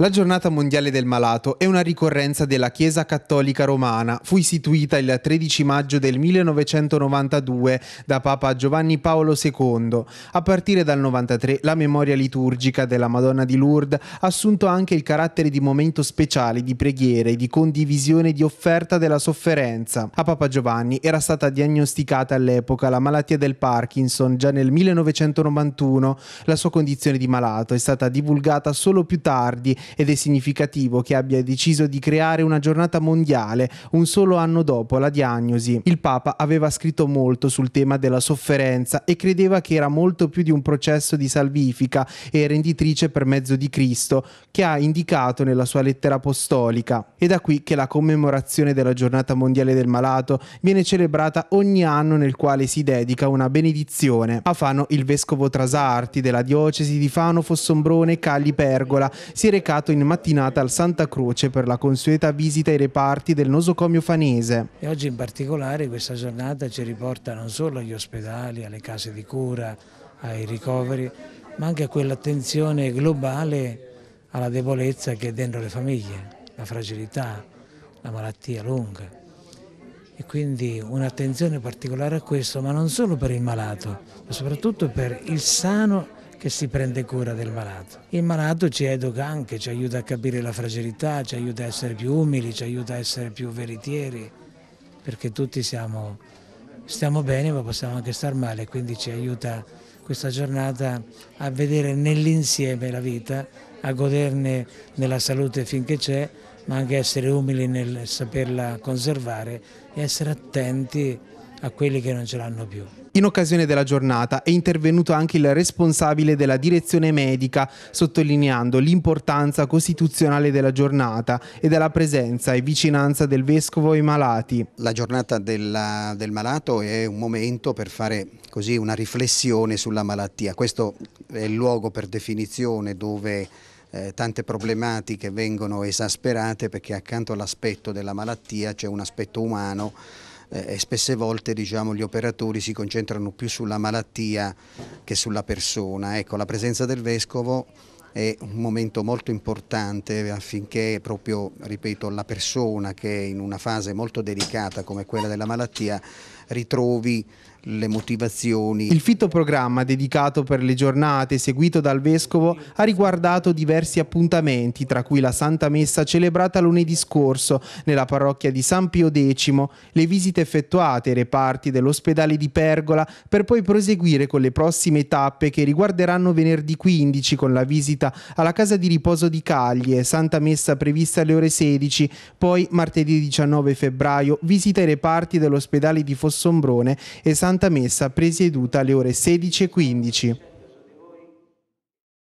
La giornata mondiale del malato è una ricorrenza della Chiesa Cattolica Romana. Fu istituita il 13 maggio del 1992 da Papa Giovanni Paolo II. A partire dal 1993 la memoria liturgica della Madonna di Lourdes ha assunto anche il carattere di momento speciale di preghiere, di condivisione e di offerta della sofferenza. A Papa Giovanni era stata diagnosticata all'epoca la malattia del Parkinson già nel 1991. La sua condizione di malato è stata divulgata solo più tardi ed è significativo che abbia deciso di creare una giornata mondiale un solo anno dopo la diagnosi. Il Papa aveva scritto molto sul tema della sofferenza e credeva che era molto più di un processo di salvifica e renditrice per mezzo di Cristo, che ha indicato nella sua lettera apostolica. E da qui che la commemorazione della giornata mondiale del malato viene celebrata ogni anno nel quale si dedica una benedizione. A Fano il vescovo Trasarti della diocesi di Fano Fossombrone Cagli Pergola si è recato convocato in mattinata al Santa Croce per la consueta visita ai reparti del nosocomio fanese. E oggi in particolare questa giornata ci riporta non solo agli ospedali, alle case di cura, ai ricoveri, ma anche a quell'attenzione globale alla debolezza che è dentro le famiglie, la fragilità, la malattia lunga. E quindi un'attenzione particolare a questo, ma non solo per il malato, ma soprattutto per il sano che si prende cura del malato. Il malato ci educa anche, ci aiuta a capire la fragilità, ci aiuta a essere più umili, ci aiuta a essere più veritieri, perché tutti siamo, stiamo bene ma possiamo anche star male, quindi ci aiuta questa giornata a vedere nell'insieme la vita, a goderne nella salute finché c'è, ma anche essere umili nel saperla conservare e essere attenti a quelli che non ce l'hanno più. In occasione della giornata è intervenuto anche il responsabile della direzione medica, sottolineando l'importanza costituzionale della giornata e della presenza e vicinanza del vescovo ai malati. La giornata della, del malato è un momento per fare così una riflessione sulla malattia. Questo è il luogo per definizione dove eh, tante problematiche vengono esasperate perché accanto all'aspetto della malattia c'è un aspetto umano eh, e spesse volte diciamo, gli operatori si concentrano più sulla malattia che sulla persona. Ecco, la presenza del Vescovo è un momento molto importante affinché proprio, ripeto, la persona che è in una fase molto delicata come quella della malattia ritrovi le motivazioni. Il fitto programma dedicato per le giornate, seguito dal Vescovo, ha riguardato diversi appuntamenti, tra cui la Santa Messa celebrata lunedì scorso nella parrocchia di San Pio X, le visite effettuate ai reparti dell'ospedale di Pergola, per poi proseguire con le prossime tappe che riguarderanno venerdì 15 con la visita alla casa di riposo di Caglie, Santa Messa prevista alle ore 16, poi martedì 19 febbraio visita ai reparti dell'ospedale di Fosso Sombrone e Santa Messa presieduta alle ore 16.15.